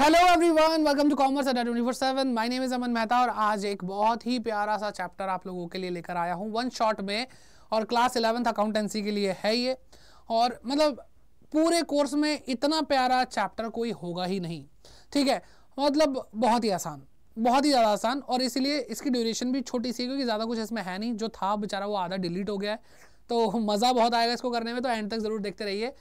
Hello everyone welcome to commerce at universe seven my name is Aman Mehta और आज एक बहुत ही प्यारा सा चैप्टर आप लोगों के लिए लेकर आया हूँ वन शॉट में और क्लास इलेवेंथ अकाउंटेंसी के लिए है ये और मतलब पूरे कोर्स में इतना प्यारा चैप्टर कोई होगा ही नहीं ठीक है मतलब बहुत ही आसान बहुत ही ज़्यादा आसान और इसीलिए इसकी ड्यूरेशन भी छोटी सी क्योंकि ज़्यादा कुछ इसमें है नहीं जो था बेचारा वो आधा डिलीट हो गया है तो मज़ा बहुत आएगा इसको करने में तो एंड तक ज़रूर देखते रहिए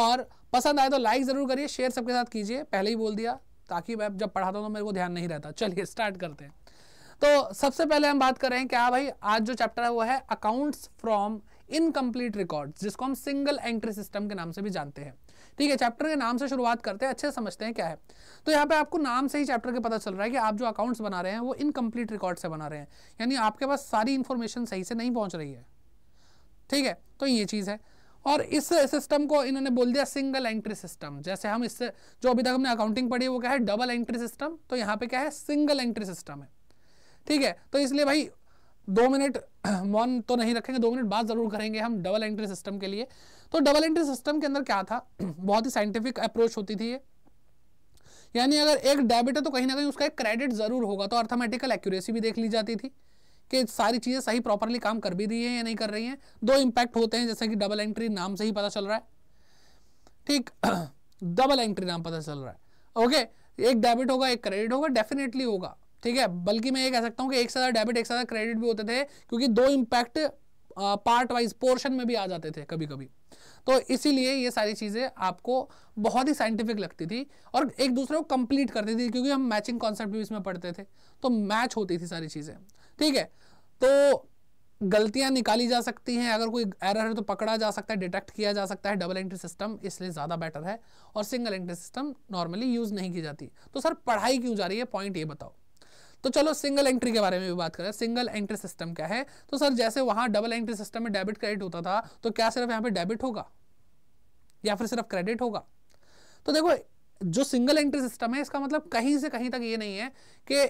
और पसंद आए तो लाइक ज़रूर करिए शेयर सबके साथ कीजिए पहले ही बोल दिया ताकि मैं जब पढ़ाता हूँ तो मेरे को ध्यान नहीं रहता चलिए स्टार्ट करते हैं तो सबसे पहले हम बात कर रहे हैं क्या भाई आज जो चैप्टर है वो है अकाउंट्स फ्रॉम इनकम्प्लीट रिकॉर्ड जिसको हम सिंगल एंट्री सिस्टम के नाम से भी जानते हैं ठीक है चैप्टर के नाम से शुरुआत करते हैं अच्छे से समझते हैं क्या है तो यहाँ पे आपको नाम से ही चैप्टर के पता चल रहा है कि आप जो अकाउंट्स बना रहे हैं वो इनकम्प्लीट रिकॉर्ड से बना रहे हैं यानी आपके पास सारी इन्फॉर्मेशन सही से नहीं पहुँच रही है ठीक है तो ये चीज़ है और इस सिस्टम को इन्होंने बोल दिया सिंगल एंट्री सिस्टम जैसे हम इससे जो अभी तक हमने अकाउंटिंग पढ़ी वो क्या है डबल एंट्री सिस्टम तो यहाँ पे क्या है सिंगल एंट्री सिस्टम है ठीक है तो इसलिए भाई दो मिनट मौन तो नहीं रखेंगे दो मिनट बाद जरूर करेंगे हम डबल एंट्री सिस्टम के लिए तो डबल एंट्री सिस्टम के अंदर क्या था बहुत ही साइंटिफिक अप्रोच होती थी ये यानी अगर एक डेबिट है तो कहीं ना कहीं उसका एक क्रेडिट जरूर होगा तो अर्थमेटिकल एक्यूरेसी भी देख ली जाती थी कि सारी चीज़ें सही प्रॉपरली काम कर भी रही है या नहीं कर रही हैं दो इम्पैक्ट होते हैं जैसे कि डबल एंट्री नाम से ही पता चल रहा है ठीक डबल एंट्री नाम पता चल रहा है ओके एक डेबिट होगा एक क्रेडिट होगा डेफिनेटली होगा ठीक है बल्कि मैं ये कह सकता हूँ कि एक साथ डेबिट एक साथ क्रेडिट भी होते थे क्योंकि दो इम्पैक्ट पार्ट वाइज पोर्शन में भी आ जाते थे कभी कभी तो इसीलिए ये सारी चीज़ें आपको बहुत ही साइंटिफिक लगती थी और एक दूसरे को कंप्लीट करती थी क्योंकि हम मैचिंग कॉन्सेप्ट भी इसमें पढ़ते थे तो मैच होती थी सारी चीज़ें ठीक है तो गलतियां निकाली जा सकती हैं अगर कोई एरर है तो पकड़ा जा सकता है डिटेक्ट किया जा सकता है डबल एंट्री सिस्टम इसलिए ज़्यादा बेटर है और single entry system normally use नहीं की जाती तो सर पढ़ाई क्यों जा रही है पॉइंट ये बताओ तो चलो सिंगल एंट्री के बारे में भी बात करें सिंगल एंट्री सिस्टम क्या है तो सर जैसे वहाँ डबल एंट्री सिस्टम में डेबिट क्रेडिट होता था तो क्या सिर्फ यहाँ पर डेबिट होगा या फिर सिर्फ क्रेडिट होगा तो देखो जो सिंगल एंट्री सिस्टम है इसका मतलब कहीं से कहीं तक ये नहीं है कि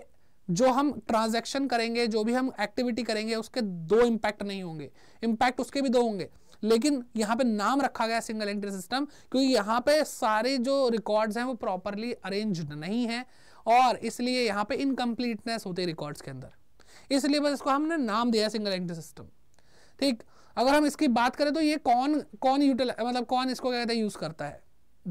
जो हम ट्रांजैक्शन करेंगे जो भी हम एक्टिविटी करेंगे उसके दो इम्पैक्ट नहीं होंगे इम्पैक्ट उसके भी दो होंगे लेकिन यहाँ पे नाम रखा गया सिंगल एंट्री सिस्टम क्योंकि यहाँ पे सारे जो रिकॉर्ड्स हैं वो प्रॉपरली अरेंज नहीं है और इसलिए यहाँ पे इनकम्प्लीटनेस होती है रिकॉर्ड्स के अंदर इसलिए बस इसको हमने नाम दिया सिंगल एंट्री सिस्टम ठीक अगर हम इसकी बात करें तो ये कौन कौन यूटिल मतलब कौन इसको क्या कहते हैं यूज़ करता है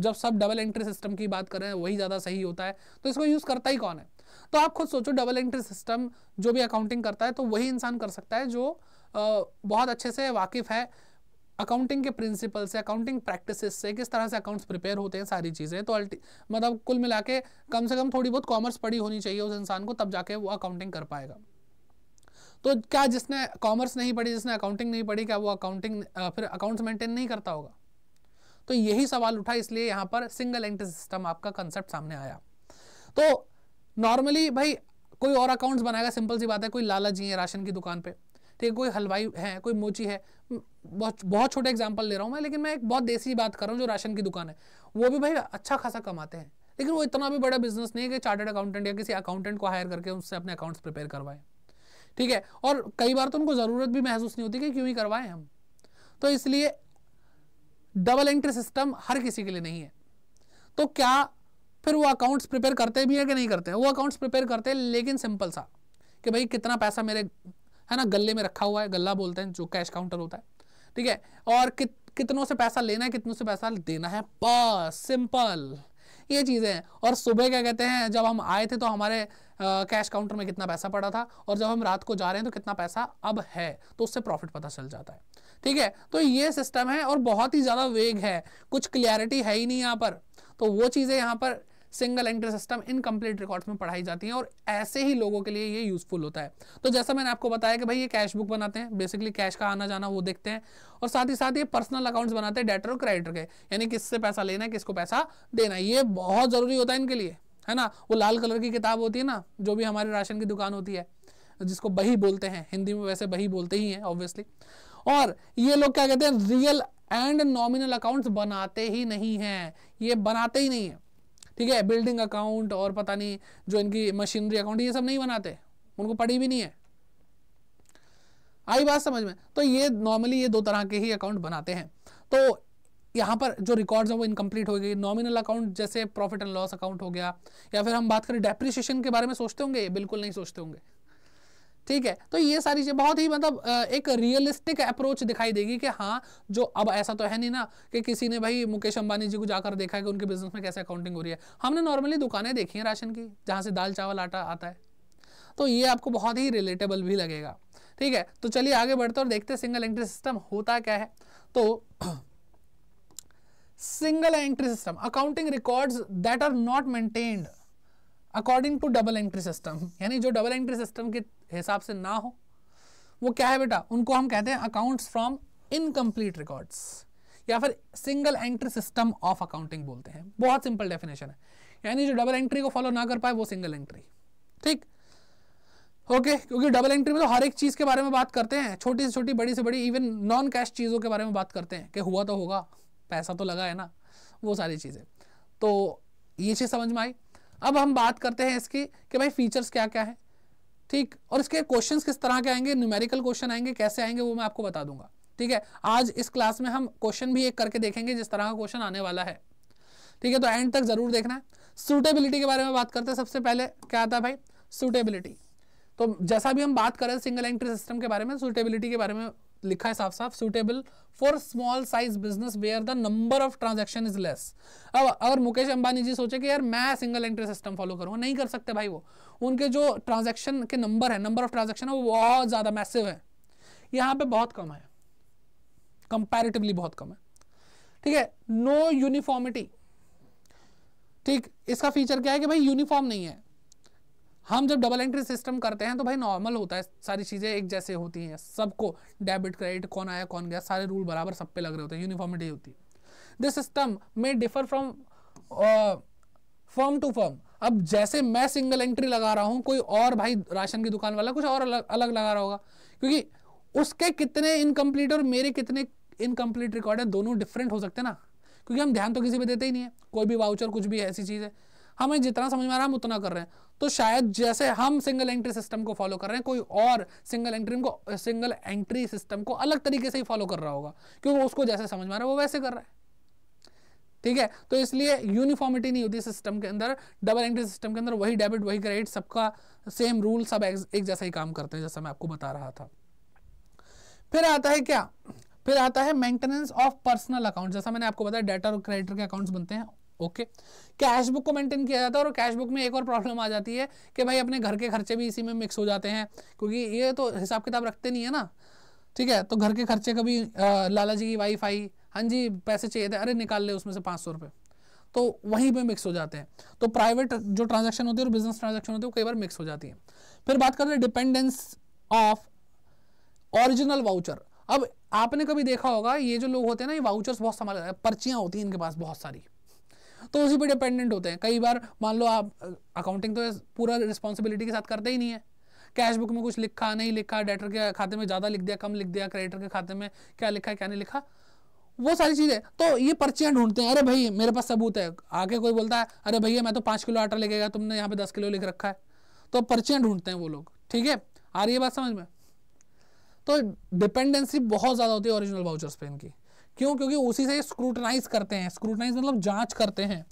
जब सब डबल एंट्री सिस्टम की बात करें वही ज़्यादा सही होता है तो इसको यूज़ करता ही कौन है तो आप खुद सोचो डबल एंट्री सिस्टम जो भी अकाउंटिंग करता है तो वही इंसान कर सकता है जो बहुत अच्छे से वाकिफ़ है अकाउंटिंग के प्रिंसिपल से अकाउंटिंग प्रैक्टिसेस से किस तरह से अकाउंट्स प्रिपेयर होते हैं सारी चीज़ें तो अल्टी मतलब कुल मिला के कम से कम थोड़ी बहुत कॉमर्स पढ़ी होनी चाहिए उस इंसान को तब जाके वो अकाउंटिंग कर पाएगा तो क्या जिसने कॉमर्स नहीं पढ़ी जिसने अकाउंटिंग नहीं पढ़ी क्या वो अकाउंटिंग फिर अकाउंट्स मेंटेन नहीं करता होगा तो यही सवाल उठा इसलिए यहाँ पर सिंगल एंट्री सिस्टम आपका कंसेप्ट सामने आया तो नॉर्मली भाई कोई और अकाउंट्स बनाएगा सिंपल सी बात है कोई लाला जी है राशन की दुकान पे ठीक है कोई हलवाई है कोई मोची है बहुत बहुत छोटे एग्जाम्पल ले रहा हूँ मैं लेकिन मैं एक बहुत देसी बात कर रहा हूँ जो राशन की दुकान है वो भी भाई अच्छा खासा कमाते हैं लेकिन वो इतना भी बड़ा बिजनेस नहीं है कि चार्टर्ड अकाउंटेंट या किसी अकाउंटेंट को हायर करके उससे अपने अकाउंट्स प्रिपेयर करवाएं ठीक है और कई बार तो उनको ज़रूरत भी महसूस नहीं होती कि क्यों ही करवाएं हम तो इसलिए डबल एंट्री सिस्टम हर किसी के लिए नहीं है तो क्या फिर वो अकाउंट्स प्रिपेयर करते भी है कि नहीं करते हैं वो अकाउंट्स प्रिपेयर करते हैं लेकिन सिंपल सा कि भाई कितना पैसा मेरे है ना गले में रखा हुआ है गला बोलते हैं जो कैश काउंटर होता है ठीक है और कित कितनों से पैसा लेना है कितनों से पैसा देना है बस सिंपल ये चीज़ें हैं और सुबह क्या कहते हैं जब हम आए थे तो हमारे आ, कैश काउंटर में कितना पैसा पड़ा था और जब हम रात को जा रहे हैं तो कितना पैसा अब है तो उससे प्रॉफिट पता चल जाता है ठीक है तो ये सिस्टम है और बहुत ही ज़्यादा वेग है कुछ क्लियरिटी है ही नहीं यहाँ पर तो वो चीज़ें यहाँ पर single entry system incomplete records में पढ़ाई जाती है और ऐसे ही लोगों के लिए ये यूजफुल होता है तो जैसा मैंने आपको बताया कि भाई ये कैश बुक बनाते हैं बेसिकली कैश का आना जाना वो देखते हैं और साथ ही साथ ये पर्सनल अकाउंट्स बनाते हैं डेटर और क्रेडिटर के यानी किससे पैसा लेना है किसको पैसा देना है ये बहुत ज़रूरी होता है इनके लिए है ना वो लाल कलर की किताब होती है ना जो भी हमारे राशन की दुकान होती है जिसको बही बोलते हैं हिंदी में वैसे बही बोलते ही हैं ऑब्वियसली और ये लोग क्या कहते हैं रियल एंड नॉमिनल अकाउंट्स बनाते ही नहीं हैं ये बनाते ही नहीं है ठीक है बिल्डिंग अकाउंट और पता नहीं जो इनकी मशीनरी अकाउंट ये सब नहीं बनाते उनको पढ़ी भी नहीं है आई बात समझ में तो ये नॉर्मली ये दो तरह के ही अकाउंट बनाते हैं तो यहाँ पर जो रिकॉर्ड्स हैं वो इनकम्प्लीट हो गई नॉमिनल अकाउंट जैसे प्रॉफिट एंड लॉस अकाउंट हो गया या फिर हम बात करें डेप्रिशिएशन के बारे में सोचते होंगे बिल्कुल नहीं सोचते होंगे ठीक है तो ये सारी चीज़ बहुत ही मतलब एक रियलिस्टिक अप्रोच दिखाई देगी कि हाँ जो अब ऐसा तो है नहीं ना कि किसी ने भाई मुकेश अंबानी जी को जाकर देखा है कि उनके बिजनेस में कैसे अकाउंटिंग हो रही है हमने नॉर्मली दुकानें देखी हैं राशन की जहां से दाल चावल आटा आता है तो ये आपको बहुत ही रिलेटेबल भी लगेगा ठीक है तो चलिए आगे बढ़ते और देखते सिंगल एंट्री सिस्टम होता क्या है तो single entry system accounting records that are not maintained according to double entry system यानी जो डबल एंट्री सिस्टम के हिसाब से ना हो वो क्या है बेटा उनको हम कहते हैं अकाउंट्स फ्रॉम इनकम्प्लीट रिकॉर्ड्स या फिर single entry system of accounting बोलते हैं बहुत सिंपल डेफिनेशन है यानी जो डबल एंट्री को फॉलो ना कर पाए वो सिंगल एंट्री ठीक ओके okay, क्योंकि डबल एंट्री में तो हर एक चीज के बारे में बात करते हैं छोटी से छोटी बड़ी से बड़ी इवन नॉन कैश चीज़ों के बारे में बात करते हैं कि हुआ तो होगा पैसा तो लगा है ना वो सारी चीज़ें तो ये चीज़ समझ में आई अब हम बात करते हैं इसकी कि भाई फीचर्स क्या क्या है ठीक और इसके क्वेश्चंस किस तरह के आएंगे न्यूमेरिकल क्वेश्चन आएंगे कैसे आएंगे वो मैं आपको बता दूंगा ठीक है आज इस क्लास में हम क्वेश्चन भी एक करके देखेंगे जिस तरह का क्वेश्चन आने वाला है ठीक है तो एंड तक जरूर देखना है के बारे में बात करते हैं सबसे पहले क्या आता है भाई सुटेबिलिटी तो जैसा भी हम बात करें सिंगल एंट्री सिस्टम के बारे में सुटेबिलिटी के बारे में लिखा है साफ साफ suitable for small size business where the number of transaction is less अब अगर मुकेश अंबानी जी सोचे कि यार मैं सिंगल एंट्री सिस्टम फॉलो करूँगा नहीं कर सकते भाई वो उनके जो ट्रांजेक्शन के नंबर है नंबर ऑफ ट्रांजेक्शन है वो बहुत ज़्यादा मैसिव है यहाँ पे बहुत कम है कंपेरेटिवली बहुत कम है ठीक है नो यूनिफॉर्मिटी ठीक इसका फीचर क्या है कि भाई यूनिफॉर्म नहीं है हम जब डबल एंट्री सिस्टम करते हैं तो भाई नॉर्मल होता है सारी चीज़ें एक जैसे होती हैं सबको डेबिट क्रेडिट कौन आया कौन गया सारे रूल बराबर सब पे लग रहे होते हैं यूनिफॉर्मिटी होती है दिस सिस्टम में differ from firm to firm अब जैसे मैं सिंगल एंट्री लगा रहा हूँ कोई और भाई राशन की दुकान वाला कुछ और अलग अलग लगा रहा होगा क्योंकि उसके कितने इनकम्प्लीट और मेरे कितने इनकम्प्लीट रिकॉर्ड है दोनों डिफरेंट हो सकते हैं ना क्योंकि हम ध्यान तो किसी पे देते ही नहीं है कोई भी वाउचर कुछ भी ऐसी चीज़ है हमें जितना समझ में आ रहा है हम उतना कर रहे हैं तो शायद जैसे हम सिंगल एंट्री सिस्टम को फॉलो कर रहे हैं कोई और सिंगल एंट्री को सिंगल एंट्री सिस्टम को अलग तरीके से ही फॉलो कर रहा होगा क्योंकि उसको जैसे समझ में आ रहा है वो वैसे कर रहा है ठीक है तो इसलिए यूनिफॉर्मिटी नहीं होती सिस्टम के अंदर डबल एंट्री सिस्टम के अंदर वही डेबिट वही क्रेडिट सबका सेम रूल सब एक जैसा ही काम करते हैं जैसा मैं आपको बता रहा था फिर आता है क्या फिर आता है मेंटेनेंस ऑफ पर्सनल अकाउंट जैसा मैंने आपको बताया डेटर और क्रेडिटर के अकाउंट्स बनते हैं ओके कैश बुक को मेंटेन किया जाता है और कैश बुक में एक और प्रॉब्लम आ जाती है कि भाई अपने घर के खर्चे भी इसी में मिक्स हो जाते हैं क्योंकि ये तो हिसाब किताब रखते नहीं है ना ठीक है तो घर के खर्चे कभी लाला जी की वाईफाई हाँ जी पैसे चाहिए थे अरे निकाल ले उसमें से पाँच सौ रुपये तो वहीं पे मिक्स हो जाते हैं तो प्राइवेट जो ट्रांजेक्शन होती है और बिजनेस ट्रांजेक्शन होती है वो कई बार मिक्स हो जाती है फिर बात करते हैं डिपेंडेंस ऑफ ओरिजिनल वाउचर अब आपने कभी देखा होगा ये जो लोग होते हैं ना ये वाउचर्स बहुत संभाल पर्चियाँ होती हैं इनके पास बहुत सारी तो उसी पर डिपेंडेंट होते हैं कई बार मान लो आप अकाउंटिंग तो पूरा रिस्पॉन्सिबिलिटी के साथ करते ही नहीं है कैश बुक में कुछ लिखा नहीं लिखा डेटर के खाते में ज़्यादा लिख दिया कम लिख दिया क्रेडिटर के खाते में क्या लिखा क्या नहीं लिखा वो सारी चीज़ें तो ये पर्चियाँ ढूंढते हैं अरे भाई मेरे पास सबूत है आके कोई बोलता है अरे भैया मैं तो पाँच किलो आटा लेके तुमने यहाँ पे दस किलो लिख रखा है तो पर्चियाँ ढूंढते हैं वो लोग ठीक है आ रही है बात समझ में तो डिपेंडेंसी बहुत ज़्यादा होती है ओरिजिनल वाउचर्स पे इनकी क्यों क्योंकि उसी से स्क्रूटनाइज करते हैं स्क्रूटनाइज मतलब जांच करते हैं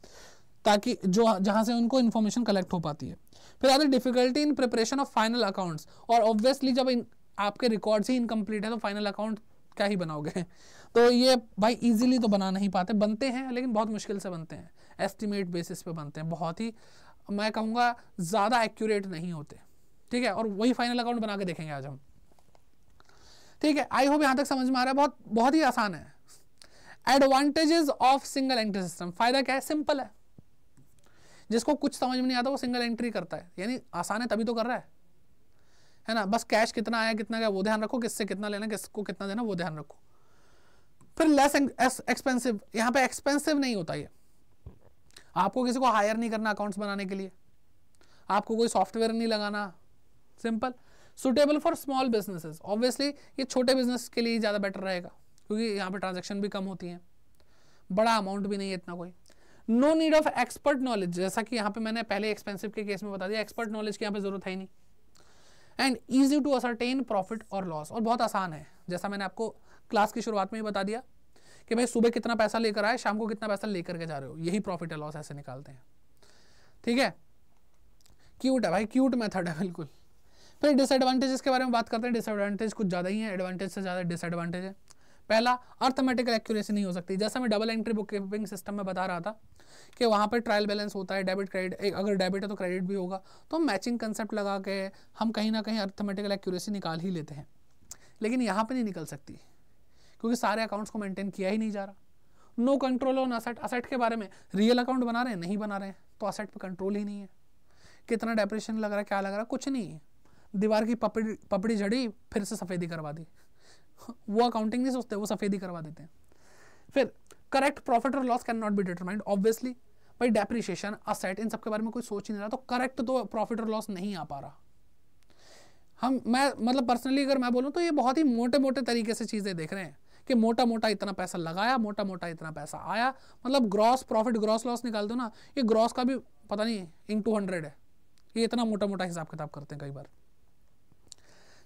ताकि जो जहां से उनको इन्फॉर्मेशन कलेक्ट हो पाती है फिर आते difficulty in preparation of final accounts और ऑब्वियसली जब इन, आपके रिकॉर्ड्स ही इनकम्प्लीट है तो फाइनल अकाउंट क्या ही बनाओगे तो ये भाई इजीली तो बना नहीं पाते बनते हैं लेकिन बहुत मुश्किल से बनते हैं एस्टिमेट बेसिस पे बनते हैं बहुत ही मैं कहूँगा ज़्यादा एक्यूरेट नहीं होते ठीक है और वही फाइनल अकाउंट बना के देखेंगे आज हम ठीक है आई होप यहाँ तक समझ में आ रहा है बहुत बहुत ही आसान है advantages of single entry system फायदा क्या है सिंपल है जिसको कुछ समझ में नहीं आता वो सिंगल एंट्री करता है यानी आसान है तभी तो कर रहा है है ना बस कैश कितना आया कितना गया वो ध्यान रखो किससे कितना लेना किसको कितना देना वो ध्यान रखो फिर लेस एक्सपेंसिव यहाँ पे एक्सपेंसिव नहीं होता ये आपको किसी को हायर नहीं करना अकाउंट्स बनाने के लिए आपको कोई सॉफ्टवेयर नहीं लगाना simple suitable for small businesses obviously ये छोटे बिजनेस के लिए ज़्यादा बेटर रहेगा क्योंकि यहाँ पे ट्रांजेक्शन भी कम होती हैं बड़ा अमाउंट भी नहीं है इतना कोई no need of expert knowledge जैसा कि यहाँ पे मैंने पहले एक्सपेंसिव के केस में बता दिया एक्सपर्ट नॉलेज की यहाँ पे जरूरत है ही नहीं and easy to ascertain profit और लॉस और बहुत आसान है जैसा मैंने आपको क्लास की शुरुआत में ही बता दिया कि भाई सुबह कितना पैसा लेकर आए शाम को कितना पैसा लेकर के जा रहे हो यही प्रॉफिट और लॉस ऐसे निकालते हैं ठीक है क्यूट है भाई क्यूट मेथड है बिल्कुल फिर डिसएडवांटेजेस के बारे में बात करते हैं डिसएडवांटेज कुछ ज़्यादा ही है एडवांटेज से ज़्यादा डिसएडवांटेज है पहला अर्थमेटिकल एक्यूरेसी नहीं हो सकती जैसा मैं double entry book keeping system में बता रहा था कि वहाँ पर ट्रायल बैलेंस होता है डेबिट क्रेडिट अगर डेबिट है तो क्रेडिट भी होगा तो मैचिंग कंसेप्ट लगा के हम कहीं ना कहीं अर्थमेटिकल एक्यूरेसी निकाल ही लेते हैं लेकिन यहाँ पर नहीं निकल सकती क्योंकि सारे अकाउंट्स को मेंटेन किया ही नहीं जा रहा no control on asset asset के बारे में रियल अकाउंट बना रहे हैं नहीं बना रहे हैं तो असेट पर कंट्रोल ही नहीं है कितना डेप्रेशन लग रहा है क्या लग रहा है कुछ नहीं है दीवार की पपड़ी पपड़ी झड़ी फिर से सफ़ेदी करवा दी वो अकाउंटिंग नहीं सोचते वो सफेदी करवा देते हैं फिर करेक्ट प्रॉफिट और loss can not be determined obviously भाई डेप्रिशिएशन असेट इन सबके बारे में कोई सोच ही नहीं रहा तो करेक्ट तो प्रॉफिट और लॉस नहीं आ पा रहा हम मैं मतलब पर्सनली अगर मैं बोलूँ तो ये बहुत ही मोटे मोटे तरीके से चीज़ें देख रहे हैं कि मोटा मोटा इतना पैसा लगाया मोटा मोटा इतना पैसा आया मतलब ग्रॉस प्रॉफिट ग्रॉस लॉस निकाल दो ना ये ग्रॉस का भी पता नहीं इन टू हंड्रेड है ये इतना मोटा मोटा हिसाब किताब करते हैं कई बार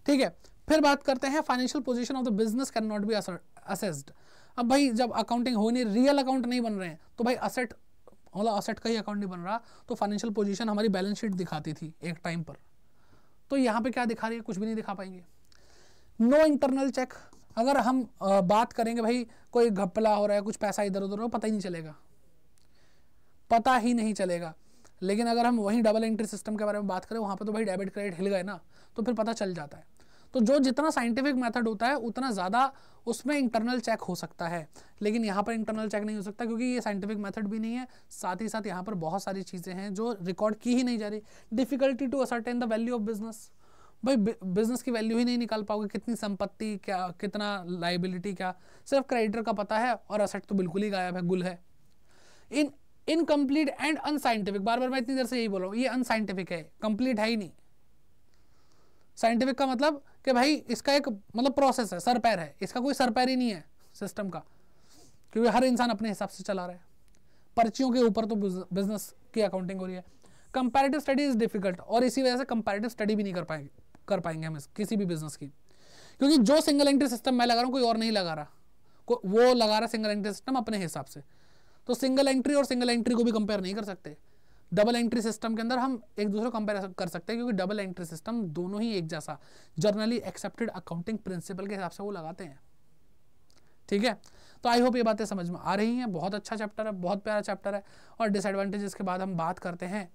ठीक है फिर बात करते हैं financial position of the business can not be assessed अब भाई जब अकाउंटिंग हो नहीं रियल अकाउंट नहीं बन रहे हैं तो भाई असेट मतलब असेट का ही अकाउंट नहीं बन रहा तो फाइनेंशियल पोजिशन हमारी बैलेंस शीट दिखाती थी एक टाइम पर तो यहाँ पे क्या दिखा रही है कुछ भी नहीं दिखा पाएंगे नो इंटरनल चेक अगर हम बात करेंगे भाई कोई घपला हो रहा है कुछ पैसा इधर उधर हो पता ही नहीं चलेगा पता ही नहीं चलेगा लेकिन अगर हम वहीं डबल एंट्री सिस्टम के बारे में बात करें वहाँ पर तो भाई डेबिट क्रेडिट हिल गए ना तो फिर पता चल जाता है तो जो जितना साइंटिफिक मेथड होता है उतना ज़्यादा उसमें इंटरनल चेक हो सकता है लेकिन यहाँ पर इंटरनल चेक नहीं हो सकता क्योंकि ये साइंटिफिक मेथड भी नहीं है साथ ही साथ यहाँ पर बहुत सारी चीज़ें हैं जो रिकॉर्ड की ही नहीं जा रही difficulty to ascertain the value of business भाई बिजनेस की वैल्यू ही नहीं निकाल पाओगे कितनी संपत्ति क्या कितना लाइबिलिटी क्या सिर्फ क्रेडिटर का पता है और असेट तो बिल्कुल ही गायब है गुल है इन इनकम्प्लीट एंड अनसाइंटिफिक बार बार मैं इतनी देर से यही बोल रहा हूँ ये अनसाइंटिफिक है कंप्लीट है ही नहीं साइंटिफिक का मतलब कि भाई इसका एक मतलब प्रोसेस है सर पैर है इसका कोई सर पैर ही नहीं है सिस्टम का क्योंकि हर इंसान अपने हिसाब से चला रहा है पर्चियों के ऊपर तो बिजनेस की अकाउंटिंग हो रही है कंपैरेटिव स्टडी इज डिफिकल्ट और इसी वजह से कंपैरेटिव स्टडी भी नहीं कर पाएंगे कर पाएंगे हम किसी भी बिजनेस की क्योंकि जो सिंगल एंट्री सिस्टम मैं लगा रहा हूँ कोई और नहीं लगा रहा वो लगा रहा सिंगल एंट्री सिस्टम अपने हिसाब से तो सिंगल एंट्री और सिंगल एंट्री को भी कंपेयर नहीं कर सकते डबल एंट्री सिस्टम के अंदर हम एक दूसरे को कंपेयर कर सकते हैं क्योंकि डबल एंट्री सिस्टम दोनों ही एक जैसा जर्नली एक्सेप्टेड अकाउंटिंग प्रिंसिपल के हिसाब से वो लगाते हैं ठीक है तो आई होप ये बातें समझ में आ रही हैं बहुत अच्छा चैप्टर है बहुत प्यारा चैप्टर है और डिसएडवांटेजेस के बाद हम बात करते हैं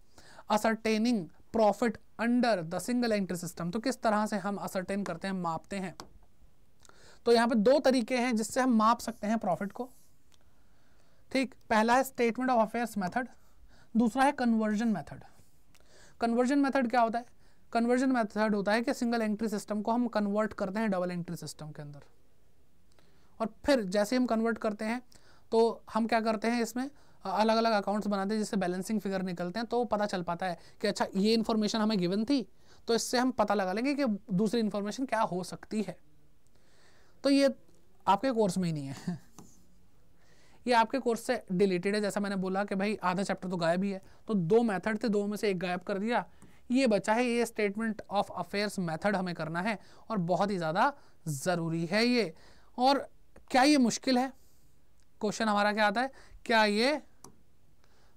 ascertaining profit under the single entry system तो किस तरह से हम असरटेन करते हैं मापते हैं तो यहाँ पे दो तरीके हैं जिससे हम माप सकते हैं प्रॉफिट को ठीक पहला है स्टेटमेंट ऑफ अफेयर्स मेथड दूसरा है कन्वर्जन मेथड कन्वर्जन मेथड क्या होता है कन्वर्जन मेथड होता है कि सिंगल एंट्री सिस्टम को हम कन्वर्ट करते हैं डबल एंट्री सिस्टम के अंदर और फिर जैसे हम कन्वर्ट करते हैं तो हम क्या करते हैं इसमें अलग अलग अकाउंट्स बनाते हैं जिससे बैलेंसिंग फिगर निकलते हैं तो पता चल पाता है कि अच्छा ये इन्फॉर्मेशन हमें गिवन थी तो इससे हम पता लगा लेंगे कि दूसरी इन्फॉर्मेशन क्या हो सकती है तो ये आपके कोर्स में ही नहीं है ये आपके कोर्स से डिलेटेड है जैसा मैंने बोला कि भाई आधा चैप्टर तो गायब ही है तो दो मेथड थे दो में से एक गायब कर दिया ये बचा है ये स्टेटमेंट ऑफ अफेयर्स मेथड हमें करना है और बहुत ही ज़्यादा ज़रूरी है ये और क्या ये मुश्किल है क्वेश्चन हमारा क्या आता है क्या ये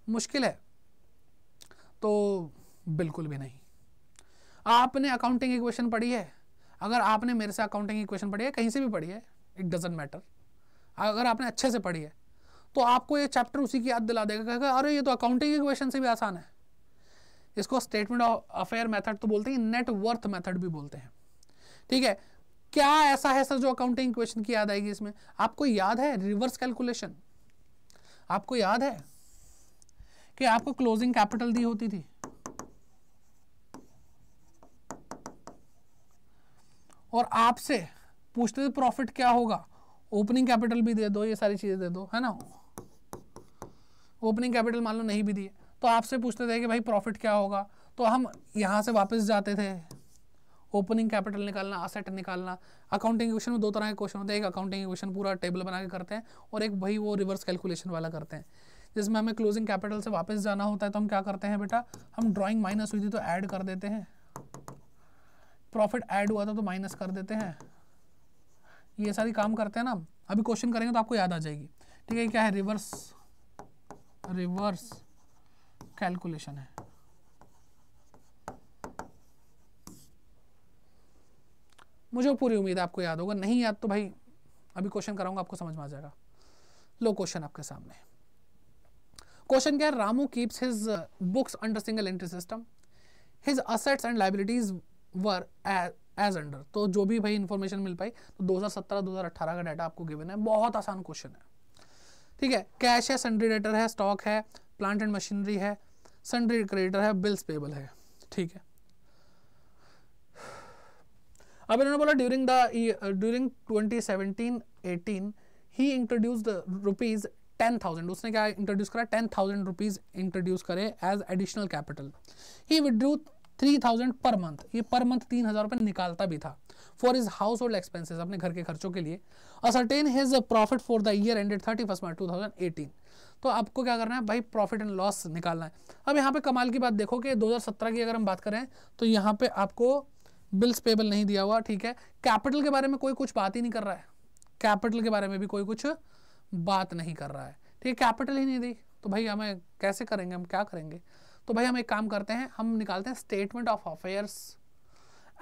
मुश्किल है तो बिल्कुल भी नहीं आपने अकाउंटिंग इक्वेशन पढ़ी है अगर आपने मेरे से अकाउंटिंग इक्वेशन पढ़ी है कहीं से भी पढ़ी है इट डजेंट मैटर अगर आपने अच्छे से पढ़ी है तो आपको ये चैप्टर उसी की याद दिला देगा कहेगा अरे ये तो अकाउंटिंग के क्वेश्चन से भी आसान है इसको स्टेटमेंट ऑफ अफेयर मेथड तो बोलते हैं नेट वर्थ मेथड भी बोलते हैं ठीक है क्या ऐसा है सर जो अकाउंटिंग क्वेश्चन की याद आएगी इसमें आपको याद है रिवर्स कैलकुलेशन आपको याद है कि आपको क्लोजिंग कैपिटल दी होती थी और आपसे पूछते थे प्रॉफिट क्या होगा ओपनिंग कैपिटल भी दे दो ये सारी चीज़ें दे दो है ना ओपनिंग कैपिटल मान लो नहीं भी दिए तो आपसे पूछते थे कि भाई प्रॉफिट क्या होगा तो हम यहाँ से वापस जाते थे ओपनिंग कैपिटल निकालना असेट निकालना अकाउंटिंग क्वेश्चन में दो तरह के क्वेश्चन होते हैं एक अकाउंटिंग क्वेश्चन पूरा टेबल बना के करते हैं और एक वही वो रिवर्स कैलकुलेशन वाला करते हैं जिसमें हमें क्लोजिंग कैपिटल से वापस जाना होता है तो हम क्या करते हैं बेटा हम ड्राइंग माइनस हुई थी तो ऐड कर देते हैं प्रॉफिट ऐड हुआ था तो माइनस कर देते हैं ये सारी काम करते हैं ना अभी क्वेश्चन करेंगे तो आपको याद आ जाएगी ठीक है क्या है रिवर्स रिवर्स कैलकुलेशन है मुझे पूरी उम्मीद है आपको याद होगा नहीं याद तो भाई अभी क्वेश्चन कराऊंगा आपको समझ में आ जाएगा लो क्वेश्चन आपके सामने क्वेश्चन क्या है Ramu keeps his books under single entry system his assets and liabilities were as under तो जो भी भाई इन्फॉर्मेशन मिल पाई तो 2017-2018 का डाटा आपको गिवन है बहुत आसान क्वेश्चन है ठीक है कैश है सन्ड्री डेटर है स्टॉक है प्लांट एंड मशीनरी है सन्ड्री क्रेडिटर है बिल्स पेबल है ठीक है अब इन्होंने बोला during the during 2017-18 he introduce rupees ten thousand उसने क्या इंट्रोड्यूस करा टेन थाउजेंड रुपीज इंट्रोड्यूस करे as additional capital he withdrew three thousand per month ये पर मंथ तीन हज़ार रुपए निकालता भी था for his household expenses अपने घर के खर्चों के लिए ascertain his profit for the year ended thirty first March two thousand eighteen तो आपको क्या करना है भाई प्रॉफिट एंड लॉस निकालना है अब यहाँ पे कमाल की बात देखो कि दो हजार सत्रह की अगर हम बात करें तो यहाँ पे आपको बिल्स पेबल नहीं दिया हुआ ठीक है कैपिटल के बारे में कोई कुछ बात ही नहीं कर रहा है कैपिटल के बारे में भी कोई कुछ बात नहीं कर रहा है ठीक है कैपिटल ही नहीं दी तो भाई हमें कैसे करेंगे हम क्या करेंगे तो भाई हम एक काम करते हैं हम निकालते हैं statement of affairs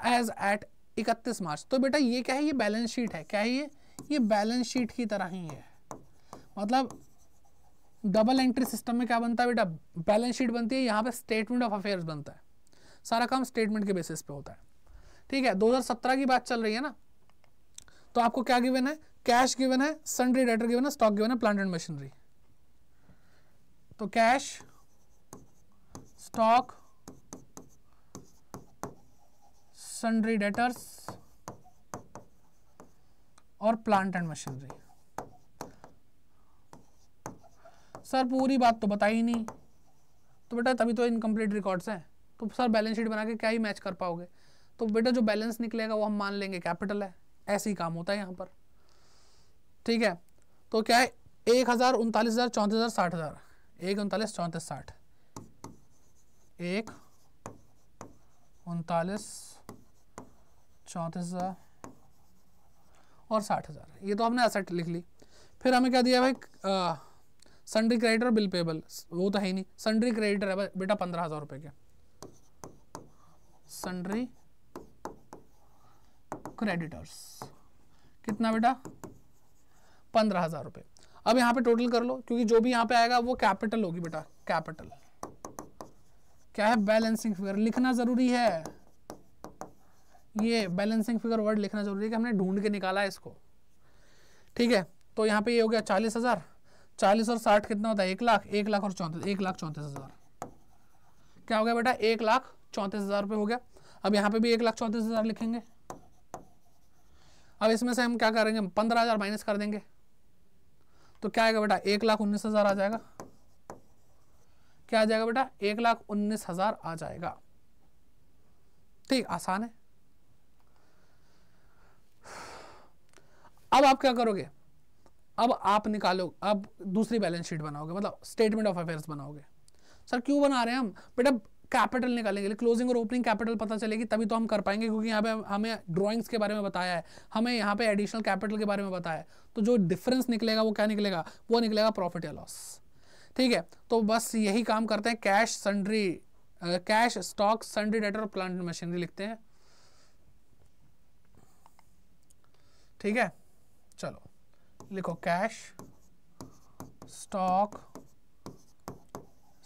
as at इकतीस मार्च तो बेटा ये क्या है ये बैलेंस शीट है क्या है ये ये बैलेंस शीट की तरह ही है मतलब डबल एंट्री सिस्टम में क्या बनता है बेटा बैलेंस शीट बनती है यहाँ पे स्टेटमेंट ऑफ अफेयर्स बनता है सारा काम स्टेटमेंट के बेसिस पे होता है ठीक है 2017 की बात चल रही है ना तो आपको क्या गिवन है कैश गिवन है सन्ड्री डेटर गिवन है स्टॉक गिवन है प्लांट एंड मशीनरी तो कैश स्टॉक सन्ड्री डेटर्स और प्लांट एंड मशीनरी सर पूरी बात तो बताई नहीं तो बेटा तभी तो इनकम्प्लीट रिकॉर्ड्स हैं तो सर बैलेंस शीट बना के क्या ही मैच कर पाओगे तो बेटा जो बैलेंस निकलेगा वो हम मान लेंगे कैपिटल है ऐसे ही काम होता है यहाँ पर ठीक है तो क्या है एक हज़ार उनतालीस हज़ार चौंतीस हज़ार साठ हज़ार एक उनतालीस चौंतीस साठ एक उनतालीस चौंतीस हज़ार और साठ हज़ार ये तो हमने असेट लिख ली फिर हमें क्या दिया भाई सन्ड्री क्रेडिटर बिल पेबल वो तो है ही नहीं सन्ड्री क्रेडिटर है बेटा पंद्रह हज़ार रुपये के सन्ड्री क्रेडिटर्स कितना बेटा पंद्रह हज़ार रुपये अब यहाँ पे टोटल कर लो क्योंकि जो भी यहाँ पे आएगा वो कैपिटल होगी बेटा कैपिटल क्या है बैलेंसिंग फिगर लिखना ज़रूरी है ये बैलेंसिंग फिगर वर्ड लिखना ज़रूरी है कि हमने ढूंढ के निकाला है इसको ठीक है तो यहाँ पे ये हो गया चालीस हज़ार चालीस और साठ कितना होता है एक लाख एक लाख और चौंतीस एक लाख चौंतीस हज़ार क्या हो गया बेटा एक लाख चौंतीस हज़ार रुपये हो गया अब यहाँ पे भी एक लाख चौंतीस हज़ार लिखेंगे अब इसमें से हम क्या करेंगे पंद्रह हज़ार माइनस कर देंगे तो क्या आएगा बेटा एक लाख उन्नीस हज़ार आ जाएगा क्या आ जाएगा बेटा एक लाख उन्नीस हजार आ जाएगा ठीक आसान है अब आप क्या करोगे अब आप निकालोग अब दूसरी बैलेंस शीट बनाओगे मतलब स्टेटमेंट ऑफ अफेयर्स बनाओगे सर क्यों बना रहे हैं हम बेटा कैपिटल निकालेंगे क्लोजिंग और ओपनिंग कैपिटल पता चलेगी तभी तो हम कर पाएंगे क्योंकि यहाँ पे हमें ड्राइंग्स के बारे में बताया है हमें यहाँ पे एडिशनल कैपिटल के बारे में बताया है तो जो डिफरेंस निकलेगा वो क्या निकलेगा वो निकलेगा प्रॉफिट या लॉस ठीक है तो बस यही काम करते हैं cash sundry cash stock sundry debtor और प्लांट मशीनरी लिखते हैं ठीक है चलो लिखो कैश स्टॉक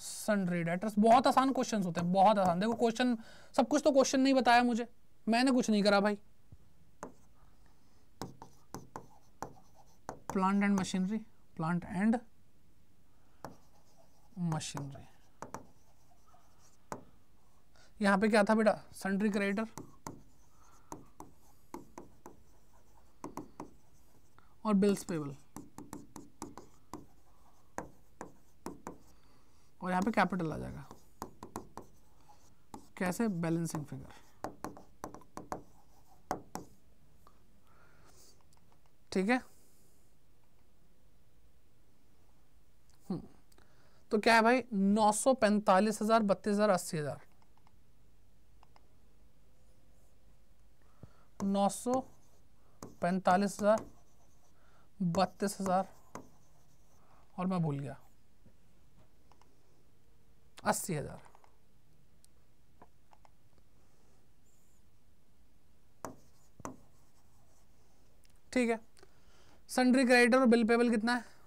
सन्ड्री डेटर बहुत आसान क्वेश्चन होते हैं बहुत आसान देखो क्वेश्चन सब कुछ तो क्वेश्चन नहीं बताया मुझे मैंने कुछ नहीं करा भाई plant and machinery plant and machinery यहां पे क्या था बेटा सन्ड्री क्रिएटर और बिल्स पेबल और यहां पे कैपिटल आ जाएगा कैसे बैलेंसिंग फिगर ठीक है तो क्या है भाई नौ सौ पैंतालीस हजार बत्तीस हजार अस्सी हजार नौ सौ पैंतालीस हजार बत्तीस हजार और मैं भूल गया अस्सी हजार ठीक है सन्ड्री क्रेडिटर और बिल पेबल कितना है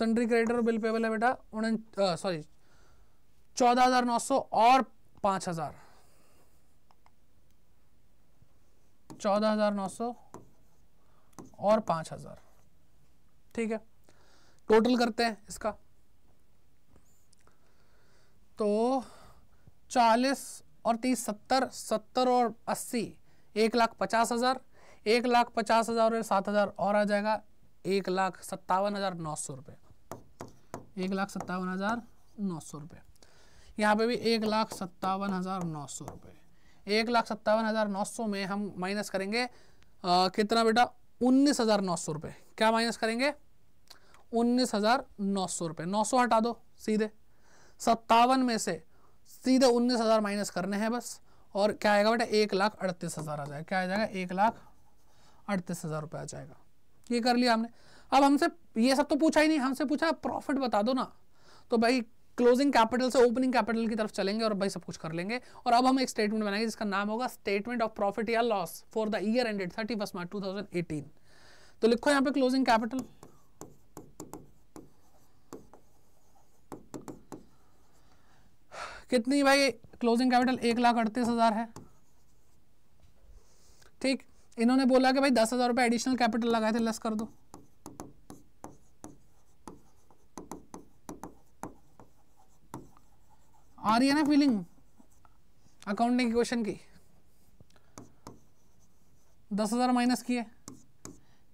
सन्ड्री क्रेडिटर बिल पेबल है बेटा उन सॉरी चौदह हजार नौ सौ और पांच हजार चौदह हजार नौ सौ और पांच हजार ठीक है टोटल करते हैं इसका तो चालीस और तीस सत्तर सत्तर और अस्सी एक लाख पचास हजार एक लाख पचास हजार और सात हजार और आ जाएगा एक लाख सत्तावन हजार नौ सौ रुपये एक लाख सत्तावन हज़ार नौ सौ रुपये यहाँ पर भी एक लाख सत्तावन हज़ार नौ सौ रुपये एक लाख सत्तावन हज़ार नौ सौ में हम माइनस करेंगे आ, कितना बेटा उन्नीस हज़ार नौ सौ रुपये क्या माइनस करेंगे उन्नीस हज़ार नौ सौ रुपये नौ सौ हटा दो सीधे सत्तावन में से सीधे उन्नीस हज़ार माइनस करने हैं बस और क्या आएगा बेटा एक लाख अड़तीस हज़ार आ जाएगा क्या आ जाएगा एक लाख अड़तीस हज़ार रुपये आ जाएगा ये कर लिया हमने अब हमसे ये सब तो पूछा ही नहीं हमसे पूछा प्रॉफिट बता दो ना तो भाई क्लोजिंग कैपिटल से ओपनिंग कैपिटल की तरफ चलेंगे और भाई सब कुछ कर लेंगे और अब हम एक स्टेटमेंट बनाएंगे जिसका नाम होगा स्टेटमेंट ऑफ प्रॉफिट या loss for the year ended thirty first March two तो लिखो यहां पे क्लोजिंग कैपिटल कितनी भाई क्लोजिंग कैपिटल एक लाख अड़तीस हज़ार है ठीक इन्होंने बोला कि भाई दस हज़ार रुपये एडिशनल कैपिटल लगाए थे लेस कर दो आ रही है ना फीलिंग अकाउंटिंग क्वेश्चन की दस हज़ार माइनस किए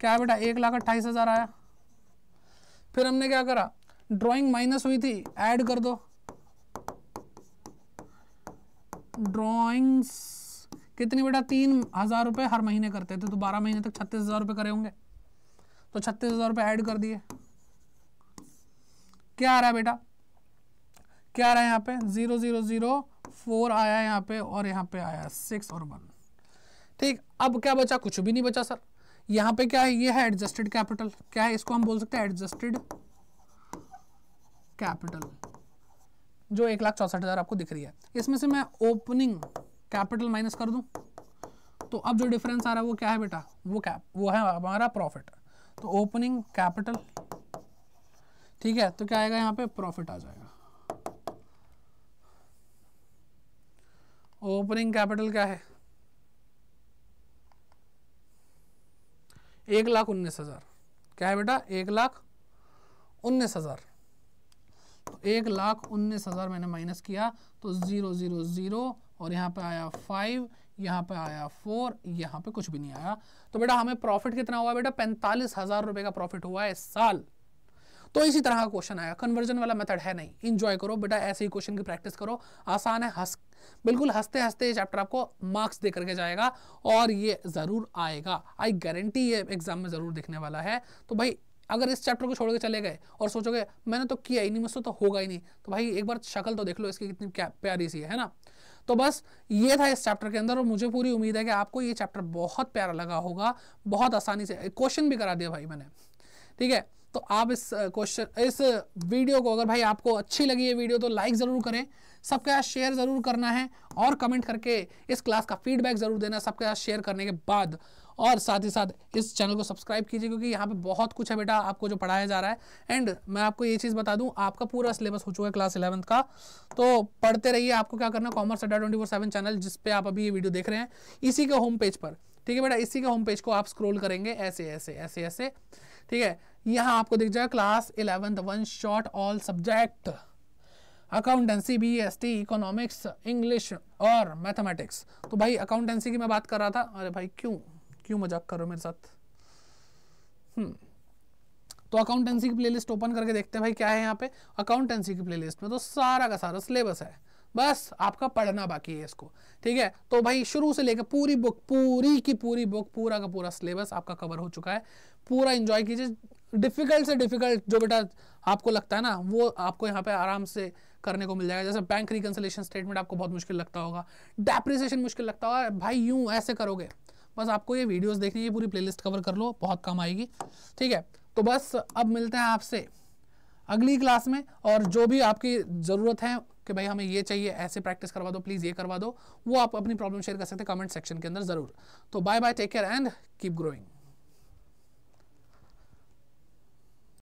क्या बेटा एक लाख अट्ठाईस हज़ार आया फिर हमने क्या करा ड्राइंग माइनस हुई थी ऐड कर दो ड्राइंग्स कितनी बेटा तीन हज़ार रुपये हर महीने करते थे तो बारह महीने तक छत्तीस हज़ार रुपये करे होंगे तो छत्तीस हज़ार रुपये ऐड कर दिए क्या आ रहा है बेटा क्या आ रहा है यहाँ पे जीरो जीरो जीरो फोर आया यहाँ पे और यहाँ पे आया सिक्स और वन ठीक अब क्या बचा कुछ भी नहीं बचा सर यहाँ पे क्या है ये है एडजस्टेड कैपिटल क्या है इसको हम बोल सकते हैं एडजस्टेड कैपिटल जो एक लाख चौसठ हज़ार आपको दिख रही है इसमें से मैं ओपनिंग कैपिटल माइनस कर दूं तो अब जो डिफरेंस आ रहा है वो क्या है बेटा वो क्या वो है हमारा प्रॉफिट तो ओपनिंग कैपिटल ठीक है तो क्या आएगा यहाँ पे प्रॉफिट आ जाएगा ओपनिंग कैपिटल क्या है एक लाख उन्नीस हजार क्या है बेटा एक लाख उन्नीस हजार तो एक लाख उन्नीस हजार मैंने माइनस किया तो ज़ीरो ज़ीरो ज़ीरो और यहां पे आया फाइव यहां पे आया फोर यहां पे कुछ भी नहीं आया तो बेटा हमें प्रॉफिट कितना हुआ बेटा पैंतालीस हजार रुपए का प्रॉफिट हुआ है इस साल तो इसी तरह का क्वेश्चन आया कन्वर्जन वाला मेथड है नहीं इंजॉय करो बेटा ऐसे ही क्वेश्चन की प्रैक्टिस करो आसान है हंस बिल्कुल हंसते हंसते ये चैप्टर आपको मार्क्स दे करके जाएगा और ये ज़रूर आएगा आई गारंटी ये एग्जाम में ज़रूर दिखने वाला है तो भाई अगर इस चैप्टर को छोड़ के चले गए और सोचोगे मैंने तो किया ही नहीं मुझसे तो होगा ही नहीं तो भाई एक बार शक्ल तो देख लो इसकी कितनी प्यारी सी है ना तो बस ये था इस चैप्टर के अंदर और मुझे पूरी उम्मीद है कि आपको ये चैप्टर बहुत प्यारा लगा होगा बहुत आसानी से क्वेश्चन भी करा दिया भाई मैंने ठीक है तो आप इस क्वेश्चन इस वीडियो को अगर भाई आपको अच्छी लगी है वीडियो तो लाइक ज़रूर करें सबके साथ शेयर ज़रूर करना है और कमेंट करके इस क्लास का फीडबैक ज़रूर देना सबके साथ शेयर करने के बाद और साथ ही साथ इस चैनल को सब्सक्राइब कीजिए क्योंकि यहाँ पे बहुत कुछ है बेटा आपको जो पढ़ाया जा रहा है एंड मैं आपको ये चीज़ बता दूँ आपका पूरा सिलेबस हो चुका है क्लास इलेवंथ का तो पढ़ते रहिए आपको क्या करना कॉमर्स अड्डा ट्वेंटी फोर सेवन चैनल जिस पर आप अभी ये वीडियो देख रहे हैं इसी के होम पेज पर ठीक है बेटा इसी के होम पेज को आप स्क्रोल करेंगे ऐसे ऐसे ऐसे ऐसे ठीक है यहाँ आपको दिख जाएगा class eleventh one shot all subject accountancy B S T economics English और मैथमेटिक्स तो भाई अकाउंटेंसी की मैं बात कर रहा था अरे भाई क्यों क्यों मजाक करो मेरे साथ हम्म। तो अकाउंटेंसी की प्लेलिस्ट ओपन करके देखते हैं भाई क्या है यहाँ पे अकाउंटेंसी की प्लेलिस्ट में तो सारा का सारा सिलेबस है बस आपका पढ़ना बाकी है इसको ठीक है तो भाई शुरू से लेकर पूरी बुक पूरी की पूरी बुक पूरा का पूरा सिलेबस आपका कवर हो चुका है पूरा इंजॉय कीजिए डिफिकल्ट से डिफिकल्ट जो बेटा आपको लगता है ना वो आपको यहाँ पे आराम से करने को मिल जाएगा जैसे बैंक रिकन्सलेशन स्टेटमेंट आपको बहुत मुश्किल लगता होगा डेप्रिसिएशन मुश्किल लगता होगा भाई यूं ऐसे करोगे बस आपको ये वीडियोस देखनी है पूरी प्लेलिस्ट कवर कर लो बहुत काम आएगी ठीक है तो बस अब मिलते हैं आपसे अगली क्लास में और जो भी आपकी ज़रूरत है कि भाई हमें ये चाहिए ऐसे प्रैक्टिस करवा दो प्लीज़ ये करवा दो वो आप अपनी प्रॉब्लम शेयर कर सकते हैं कमेंट सेक्शन के अंदर ज़रूर तो bye bye take care and keep growing